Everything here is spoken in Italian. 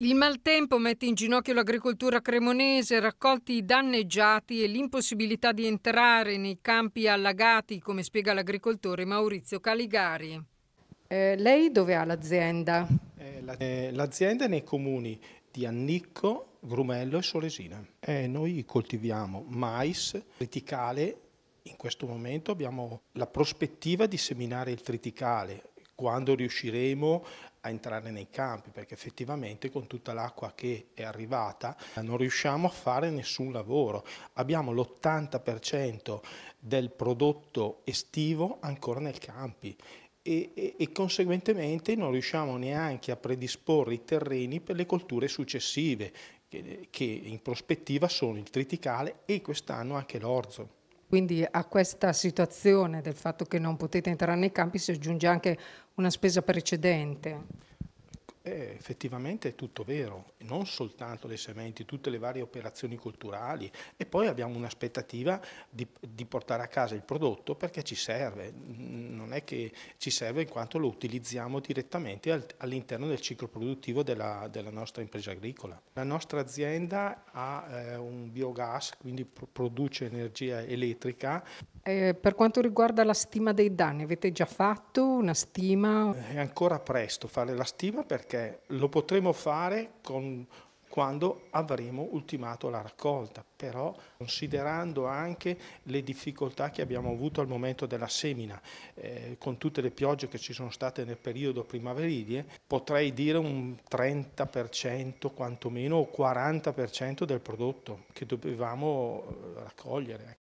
Il maltempo mette in ginocchio l'agricoltura cremonese, raccolti danneggiati e l'impossibilità di entrare nei campi allagati, come spiega l'agricoltore Maurizio Caligari. Eh, lei dove ha l'azienda? Eh, eh l'azienda è nei comuni di Annicco, Grumello e Solesina. Eh, noi coltiviamo mais, triticale, in questo momento abbiamo la prospettiva di seminare il triticale quando riusciremo a entrare nei campi perché effettivamente con tutta l'acqua che è arrivata eh, non riusciamo a fare nessun lavoro. Abbiamo l'80% del prodotto estivo ancora nei campi e, e, e, conseguentemente non riusciamo neanche a predisporre i terreni per le colture successive che, che in prospettiva sono il triticale e quest'anno anche l'orzo. Quindi a questa situazione del fatto che non potete entrare nei campi si aggiunge anche una spesa precedente eh, effettivamente è tutto vero, non soltanto le sementi, tutte le varie operazioni culturali e poi abbiamo un'aspettativa di, di, portare a casa il prodotto perché ci serve, non è che ci serve in quanto lo utilizziamo direttamente al, all'interno del ciclo produttivo della, della, nostra impresa agricola. La nostra azienda ha eh, un biogas, quindi pro produce energia elettrica. Eh, per quanto riguarda la stima dei danni, avete già fatto una stima? È ancora presto fare la stima perché perché lo potremo fare con, quando avremo ultimato la raccolta, però considerando anche le difficoltà che abbiamo avuto al momento della semina, eh, con tutte le piogge che ci sono state nel periodo primaverile, potrei dire un 30% quantomeno o 40% del prodotto che dovevamo eh, raccogliere.